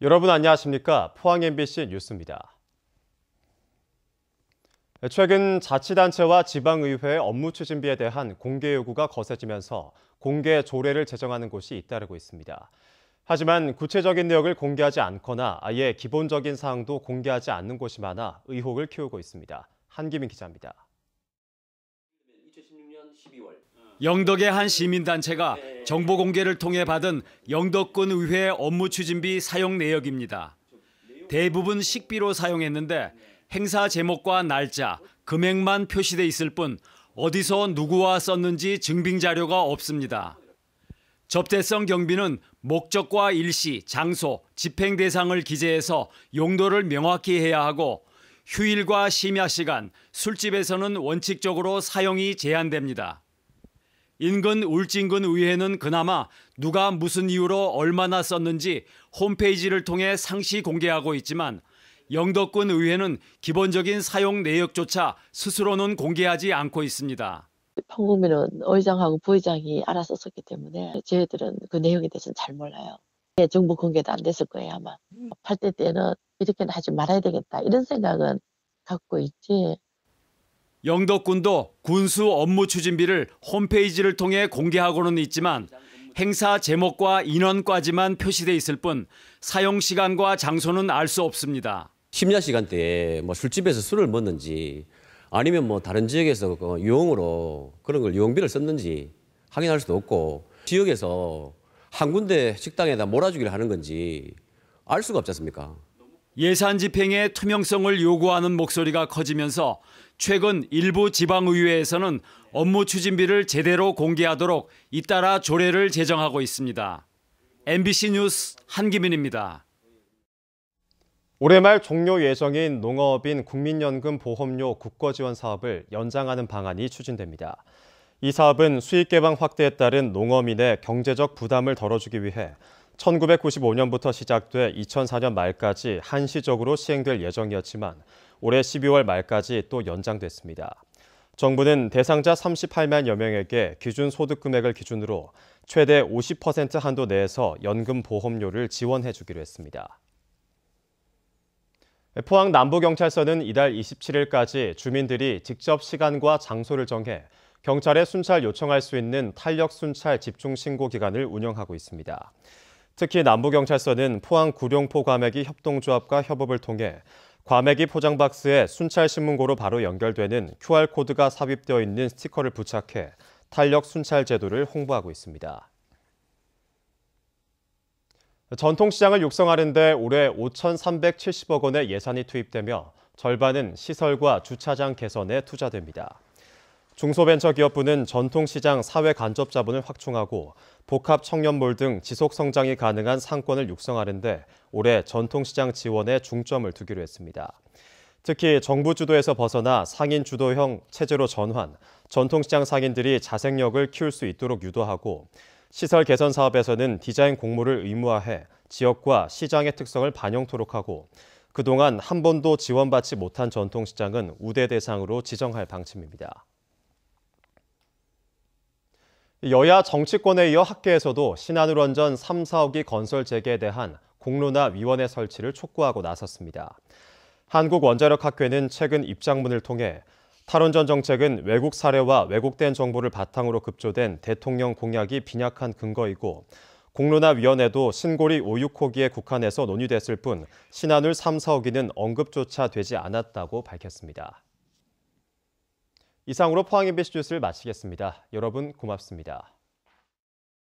여러분 안녕하십니까? 포항 MBC 뉴스입니다. 최근 자치단체와 지방의회 의 업무 추진비에 대한 공개 요구가 거세지면서 공개 조례를 제정하는 곳이 잇따르고 있습니다. 하지만 구체적인 내역을 공개하지 않거나 아예 기본적인 사항도 공개하지 않는 곳이 많아 의혹을 키우고 있습니다. 한기민 기자입니다. 영덕의 한 시민단체가 네. 정보 공개를 통해 받은 영덕군 의회 업무 추진비 사용 내역입니다. 대부분 식비로 사용했는데 행사 제목과 날짜, 금액만 표시돼 있을 뿐 어디서 누구와 썼는지 증빙 자료가 없습니다. 접대성 경비는 목적과 일시, 장소, 집행 대상을 기재해서 용도를 명확히 해야 하고 휴일과 심야 시간, 술집에서는 원칙적으로 사용이 제한됩니다. 인근 울진군 의회는 그나마 누가 무슨 이유로 얼마나 썼는지 홈페이지를 통해 상시 공개하고 있지만 영덕군 의회는 기본적인 사용 내역조차 스스로는 공개하지 않고 있습니다. 평구민은 의장하고 부의장이 알아서 썼기 때문에 저희들은 그 내용에 대해서는 잘 몰라요. 예, 정보 공개도 안 됐을 거예요 아마. 8대 때는 이렇게는 하지 말아야 되겠다 이런 생각은 갖고 있지 영덕군도 군수 업무 추진비를 홈페이지를 통해 공개하고는 있지만 행사 제목과 인원까지만 표시돼 있을 뿐 사용 시간과 장소는 알 수 없습니다. 심야 시간대에 뭐 술집에서 술을 먹는지 아니면 뭐 다른 지역에서 그 유흥으로 그런 걸 유흥비를 썼는지 확인할 수도 없고 지역에서 한 군데 식당에다 몰아주기를 하는 건지 알 수가 없지 않습니까? 예산 집행의 투명성을 요구하는 목소리가 커지면서 최근 일부 지방의회에서는 업무 추진비를 제대로 공개하도록 잇따라 조례를 제정하고 있습니다. MBC 뉴스 한기민입니다. 올해 말 종료 예정인 농업인 국민연금 보험료 국거 지원 사업을 연장하는 방안이 추진됩니다. 이 사업은 수익 개방 확대에 따른 농업인의 경제적 부담을 덜어주기 위해 1995년부터 시작돼 2004년 말까지 한시적으로 시행될 예정이었지만 올해 12월 말까지 또 연장됐습니다. 정부는 대상자 38만여 명에게 기준 소득 금액을 기준으로 최대 50% 한도 내에서 연금 보험료를 지원해 주기로 했습니다. 포항 남부경찰서는 이달 27일까지 주민들이 직접 시간과 장소를 정해 경찰에 순찰 요청할 수 있는 탄력 순찰 집중 신고 기간을 운영하고 있습니다. 특히 남부경찰서는 포항 구룡포 과메기 협동조합과 협업을 통해 과메기 포장 박스에 순찰 신문고로 바로 연결되는 QR 코드가 삽입되어 있는 스티커를 부착해 탄력 순찰 제도를 홍보하고 있습니다. 전통시장을 육성하는데 올해 5,370억 원의 예산이 투입되며 절반은 시설과 주차장 개선에 투자됩니다. 중소벤처기업부는 전통시장 사회 간접 자본을 확충하고 복합 청년몰 등 지속 성장이 가능한 상권을 육성하는데 올해 전통시장 지원에 중점을 두기로 했습니다. 특히 정부 주도에서 벗어나 상인 주도형 체제로 전환, 전통시장 상인들이 자생력을 키울 수 있도록 유도하고 시설 개선 사업에서는 디자인 공모를 의무화해 지역과 시장의 특성을 반영토록 하고 그동안 한 번도 지원받지 못한 전통시장은 우대 대상으로 지정할 방침입니다. 여야 정치권에 이어 학계에서도 신한울원전 3, 4호기 건설 재개에 대한 공론화 위원회 설치를 촉구하고 나섰습니다. 한국원자력학회는 최근 입장문을 통해 탈원전 정책은 외국 사례와 왜곡된 정보를 바탕으로 급조된 대통령 공약이 빈약한 근거이고 공론화위원회도 신고리 5, 6호기에 국한해서 논의됐을 뿐 신한울 3, 4호기는 언급조차 되지 않았다고 밝혔습니다. 이상으로 포항 MBC 뉴스를 마치겠습니다. 여러분 고맙습니다.